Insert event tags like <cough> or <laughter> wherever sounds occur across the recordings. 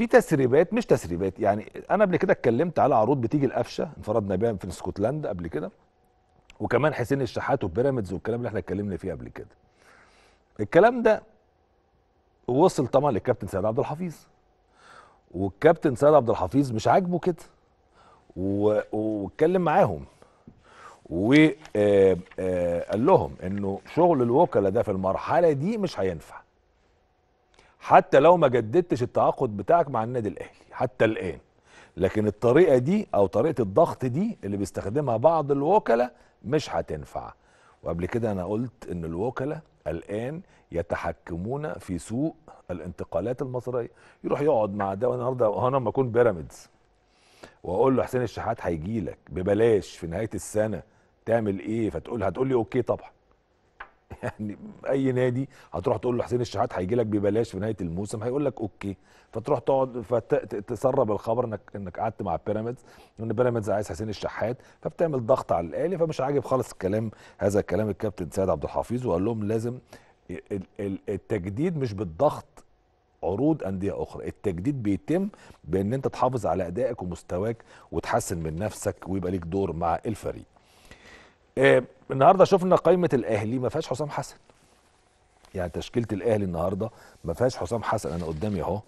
في تسريبات مش تسريبات يعني انا قبل كده اتكلمت على عروض بتيجي القفشه انفردنا بيها في اسكتلندا قبل كده وكمان حسين الشحات وبيراميدز والكلام اللي احنا اتكلمنا فيه قبل كده الكلام ده وصل طبعا للكابتن سيد عبد الحفيظ والكابتن سيد عبد الحفيظ مش عاجبه كده واتكلم معاهم وقال آه، آه، لهم انه شغل الوكلاء ده في المرحله دي مش هينفع حتى لو ما جددتش التعاقد بتاعك مع النادي الاهلي حتى الان لكن الطريقه دي او طريقه الضغط دي اللي بيستخدمها بعض الوكلاء مش هتنفع وقبل كده انا قلت ان الوكلاء الان يتحكمون في سوق الانتقالات المصريه يروح يقعد مع ده النهارده انا لما اكون بيراميدز واقول له حسين الشحات هيجي لك ببلاش في نهايه السنه تعمل ايه فتقول هتقول لي اوكي طبعا <laughs> يعني اي نادي هتروح تقول له حسين الشحات هيجي لك ببلاش في نهايه الموسم هيقول لك اوكي فتروح تقعد فتسرب الخبر انك انك قعدت مع بيراميدز وان بيراميدز عايز حسين الشحات فبتعمل ضغط على الاهلي فمش عاجب خالص الكلام هذا الكلام الكابتن سيد عبد الحفيظ وقال لهم لازم التجديد مش بالضغط عروض انديه اخرى التجديد بيتم بان انت تحافظ على ادائك ومستواك وتحسن من نفسك ويبقى ليك دور مع الفريق آه، النهارده شفنا قائمه الاهلي ما فيهاش حسام حسن يعني تشكيله الاهلي النهارده ما فيهاش حسام حسن انا قدامي اهو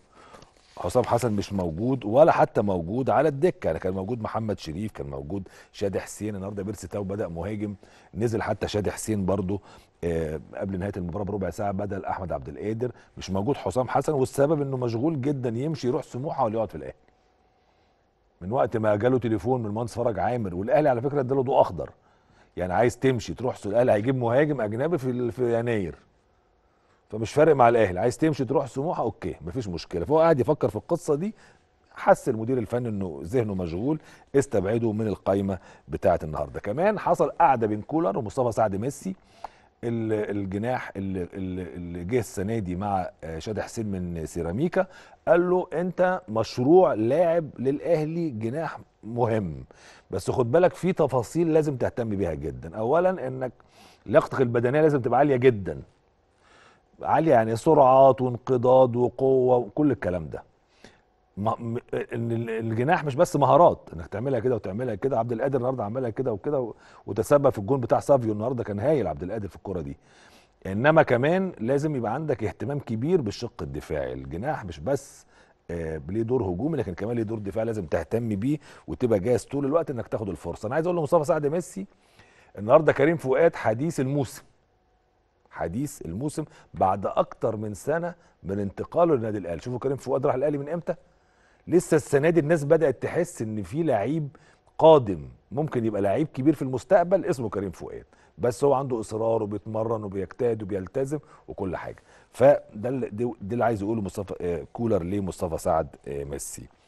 حسام حسن مش موجود ولا حتى موجود على الدكه يعني كان موجود محمد شريف كان موجود شادي حسين النهارده بيرسي تاو بدا مهاجم نزل حتى شادي حسين برضه آه، قبل نهايه المباراه بربع ساعه بدل احمد عبد القادر مش موجود حسام حسن والسبب انه مشغول جدا يمشي يروح سموحه ولا يقعد في الاهلي من وقت ما جاله تليفون من المهندس فرج عامر والاهلي على فكره اداله ضوء اخضر يعني عايز تمشي تروح الاهلي هيجيب مهاجم اجنبي في, في يناير فمش فارق مع الاهلي عايز تمشي تروح سموحه اوكي مفيش مشكله فهو قاعد يفكر في القصه دي حس المدير الفني انه ذهنه مشغول استبعده من القايمه بتاعه النهارده كمان حصل قعده بين كولر ومصطفى سعد ميسي الجناح اللي جه السنه دي مع آه، شادي حسين من سيراميكا قال له انت مشروع لاعب للاهلي جناح مهم بس خد بالك في تفاصيل لازم تهتم بيها جدا اولا انك لياقتك البدنيه لازم تبقى عاليه جدا عاليه يعني سرعات وانقضاض وقوه وكل الكلام ده ان الجناح مش بس مهارات انك تعملها كده وتعملها كده عبد القادر النهارده عملها كده وكده وتسبب في الجون بتاع سافيو النهارده كان هايل عبد القادر في الكره دي انما كمان لازم يبقى عندك اهتمام كبير بالشق الدفاعي الجناح مش بس آه، ليه دور هجومي لكن كمان ليه دور دفاعي لازم تهتم بيه وتبقى جاهز طول الوقت انك تاخد الفرصه انا عايز اقول لمصطفى سعد ميسي النهارده كريم فؤاد حديث الموسم حديث الموسم بعد اكتر من سنه من انتقاله للنادي الاهلي شوفوا كريم فؤاد راح الاهلي من امتى لسه السنه دي الناس بدات تحس ان في لعيب قادم ممكن يبقى لعيب كبير في المستقبل اسمه كريم فؤاد بس هو عنده اصرار وبيتمرن وبيجتهد وبيلتزم وكل حاجه فده اللي عايز يقوله مصطفى آه، كولر لمصطفى سعد آه، ميسي